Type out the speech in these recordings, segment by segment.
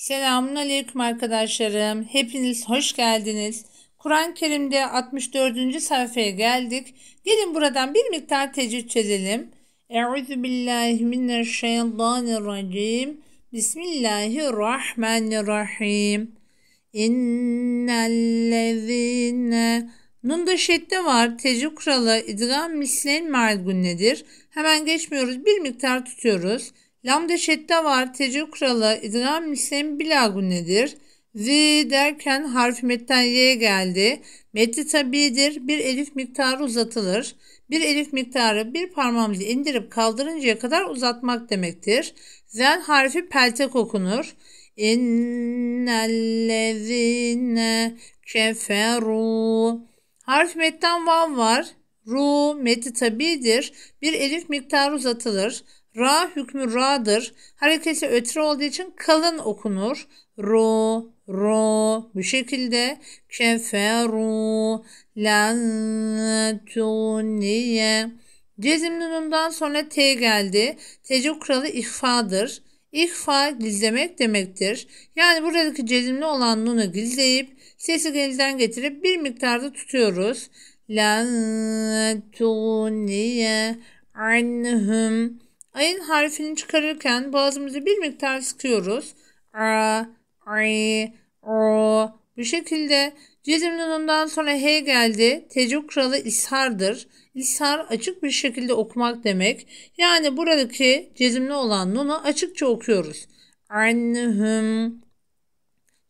Selamun arkadaşlarım. Hepiniz hoş geldiniz. Kur'an-ı Kerim'de 64. sayfaya geldik. Gelin buradan bir miktar tecrüt çözelim. Euzu billahi mineşşeytanirracim. Bismillahirrahmanirrahim. İnnellezine Nunda şedde var. Tecrüt kuralı idgam mislen mergun nedir? Hemen geçmiyoruz. Bir miktar tutuyoruz. Lambda şedde var. Tecrüb kuralı idram mislen bilagu nedir? Z derken harf metten y'ye geldi. Metni tabidir. Bir elif miktarı uzatılır. Bir elif miktarı bir parmağımızı indirip kaldırıncaya kadar uzatmak demektir. Zen harfi peltek okunur. İnnellezine keferu. Harf metten vav var. Ru, meti tabidir. Bir elif miktarı uzatılır. Ra hükmü ra'dır. Hareketi ötre olduğu için kalın okunur. Ro, ro bu şekilde. Keferu, lantuniye. Cezimli nundan sonra T geldi. Tecrüb kuralı ihfadır. İhfa gizlemek demektir. Yani buradaki cezimli olan nunu gizleyip sesi geriden getirip bir miktarda tutuyoruz. Lantuniye anhum Ayın harfini çıkarırken boğazımızı bir miktar sıkıyoruz. A, I, O. Bu şekilde Cezim nunundan sonra H geldi. Tecrüb kralı ishardır. İshar açık bir şekilde okumak demek. Yani buradaki cezimli olan nunu açıkça okuyoruz. Annehum.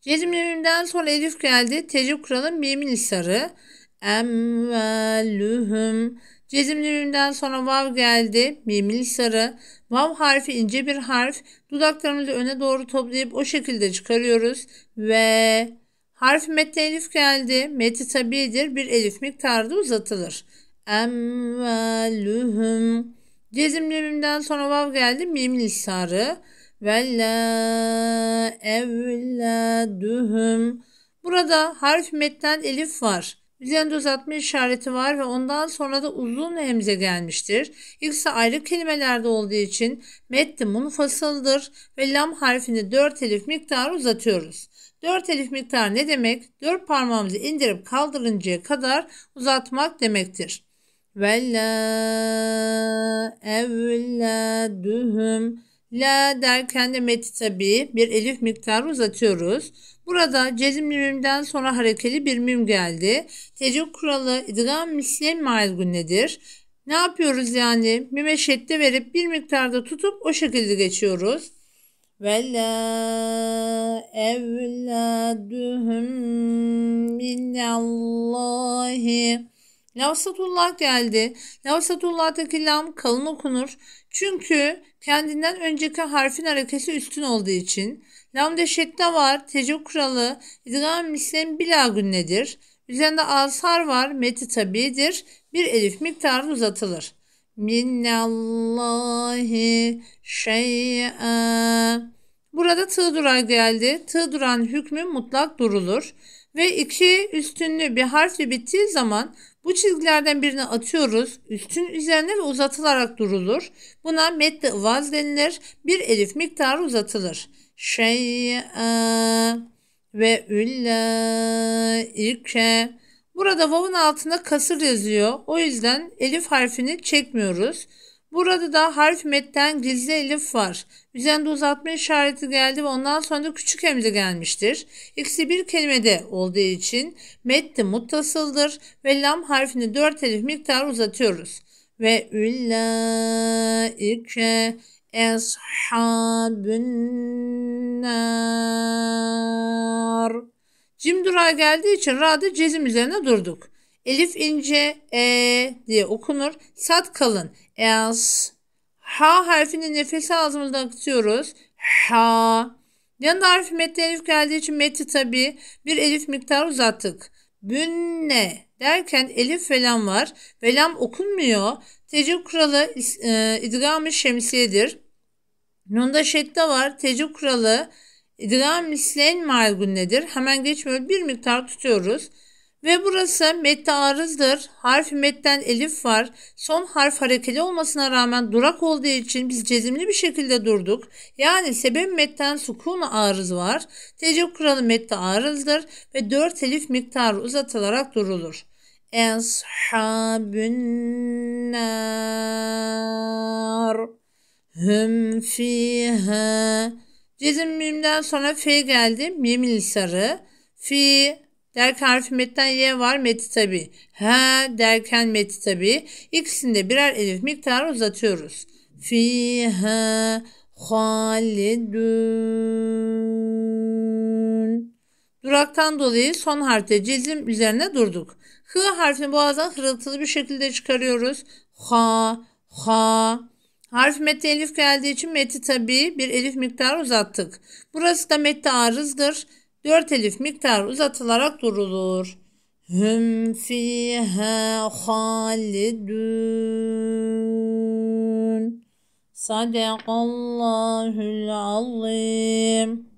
Cezimli sonra Elif geldi. Tecrüb kralın bilimin isharı emvelühüm. Cezim dürümden sonra vav geldi. Mimil sarı. Vav harfi ince bir harf. Dudaklarımızı öne doğru toplayıp o şekilde çıkarıyoruz. Ve harf metne elif geldi. Meti tabidir. Bir elif miktarda uzatılır. Emvelühüm. Cezim dürümden sonra vav geldi. Mimil sarı. Ve la evledühüm. Burada harf metten elif var. Üzerinde uzatma işareti var ve ondan sonra da uzun hemze gelmiştir. İkisi ayrı kelimelerde olduğu için metni munfasıldır ve lam harfini 4 elif miktarı uzatıyoruz. 4 elif miktar ne demek? 4 parmağımızı indirip kaldırıncaya kadar uzatmak demektir. Vella düğüm La derken de meti tabi bir elif miktarı uzatıyoruz. Burada cezim mimden sonra harekeli bir mim geldi. Tecrüb kuralı idgam misle nedir? Ne yapıyoruz yani? Mime şedde verip bir miktarda tutup o şekilde geçiyoruz. Ve la evladuhum minallahi Nevsatullah geldi. Nevsatullah'taki lam kalın okunur. Çünkü kendinden önceki harfin harekesi üstün olduğu için. Lamda şedde var. Tece kuralı. İdgam mislen bila günnedir. Üzerinde asar var. Meti tabidir. Bir elif miktarı uzatılır. Minnallahi şey'a. Burada tığ durağı geldi. Tığ duran hükmü mutlak durulur ve iki üstünlü bir harfi bittiği zaman bu çizgilerden birini atıyoruz. Üstün üzerine ve uzatılarak durulur. Buna medde ıvaz denilir. Bir elif miktarı uzatılır. Şey ve ülle ilke. Burada vav'ın altında kasır yazıyor. O yüzden elif harfini çekmiyoruz. Burada da harf metten gizli elif var. Üzerinde uzatma işareti geldi ve ondan sonra da küçük emri gelmiştir. İkisi bir kelimede olduğu için metti muttasıldır ve lam harfini dört elif miktar uzatıyoruz. Ve ülla ike nar. Cim durağa geldiği için ra'da cezim üzerine durduk. Elif ince e diye okunur. Sat kalın. Els. Ha harfini nefes ağzımızdan akıtıyoruz. Ha. Yanında harfi metne elif geldiği için metni tabi bir elif miktar uzattık. Bünne derken elif ve var. Ve okunmuyor. Tecrüb kuralı e, idgam-ı şemsiyedir. Nunda şedde var. Tecrüb kuralı idgam-ı nedir? Hemen geçmiyor. Bir miktar tutuyoruz. Ve burası mette arızdır. Harf metten elif var. Son harf harekeli olmasına rağmen durak olduğu için biz cezimli bir şekilde durduk. Yani sebep metten sukun arız var. Tecep kuralı mette arızdır ve 4 elif miktarı uzatılarak durulur. Eshabün nar hüm fiha Cezim mimden sonra fe geldi. Mimil sarı. Fi Derken harfi metten Y var. Meti tabi. He derken meti tabi. İkisinde birer elif miktarı uzatıyoruz. Fiha halidun. Duraktan dolayı son harfte cezim üzerine durduk. H harfini boğazdan hırıltılı bir şekilde çıkarıyoruz. Ha, ha. Harf mette elif geldiği için meti tabi bir elif miktarı uzattık. Burası da mette arızdır. 4 elif miktarı uzatılarak durulur. Hüm fiha halidun. Sadakallahul azim.